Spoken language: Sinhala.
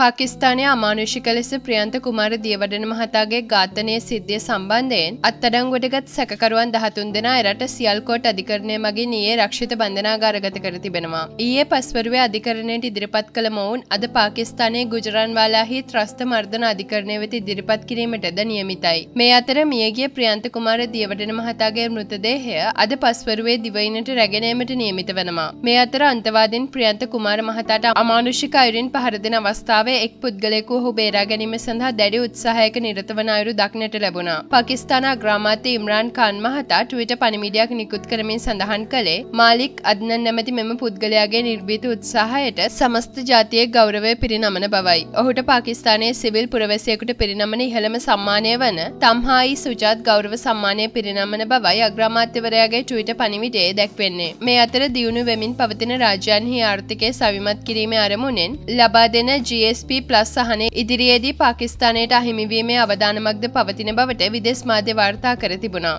පාකිස්ානය අමානුෂික ලෙස ප්‍රියන්ත කුමාර දියවඩන මහතාගේ ඝාතනය සිද්ධිය සම්බන්ධයෙන් අත්තඩංගොඩගත් සැකරුවන් දහතුන් දෙෙන එරට සියල්කෝට් අධිකරණය මගේ නියේ රක්ෂිත බඳනාගාරගත කර තිබෙනවා. ඒ පස්වරුවේ අධිකරණයට ඉදිරිපත් කළ මොවුන් අද පාකිස්ානයේ ගුජරන්වාලාහි ත්‍රස්ත මර්ධන අධිකරණය වෙති ඉදිරිපත් කිරීමටද නියමිතයි. මේ අතර මියගේ ප්‍රියන්ත කුමාර දියවඩන මහතාගේ මෘතදේහය අද පස්වරුවේ දිවයිනට රැගෙනීමට නියමිත වනවා. මේ අතර අන්තවාදින් ප්‍රියන්ත කුමාර මහතාට අමානුෂික අයුරින් පහර දෙන අවස්ථාව ශ්‍රලංකාවේ එක් පුද්ගලෙකු හු බේරා ගැනීම සඳහා දැඩි උත්සාහයක නිරත වන අයුරු දක්නට ලැබුණා. පකිස්ාන ග්‍රාමාත්‍ය ඉම්රාන් කාන් මහතා ටවිට පණිමිඩයක් නිකුත් කරමින් සඳහන් කළේ මාලික් අදනන් නැමති මෙම පුද්ගලයාගේ නිර්භීත උත්සාහයට සමස්ත ජාතිය ගෞරවය පිරිනමන බවයි. ඔහුට පාකිස්ානයේ සිවිල් පුරවැසියකුට පිරිනමන ඉහළම සම්මානය වන තම්හායි සුජාත් ගෞරව සම්මානය පිරිනමන බවයි අග්‍රාමාත්‍යවරයාගේ ටවිට පණිවිඩයේ දැක්වෙන්නේ. මේ අතර දියුණු වෙමින් පවතින රාජ්‍යන්හි ආර්ථිකය සවිමත් කිරීම අරමුණෙන් ලබා දෙන GS SP+ සහනය ඉදිරියේදී පාකිස්තානයට අහිමිවීමේ අවදානමක්ද පවතින බවට විදෙස් මාධ්‍ය වාර්තා කර තිබුණා.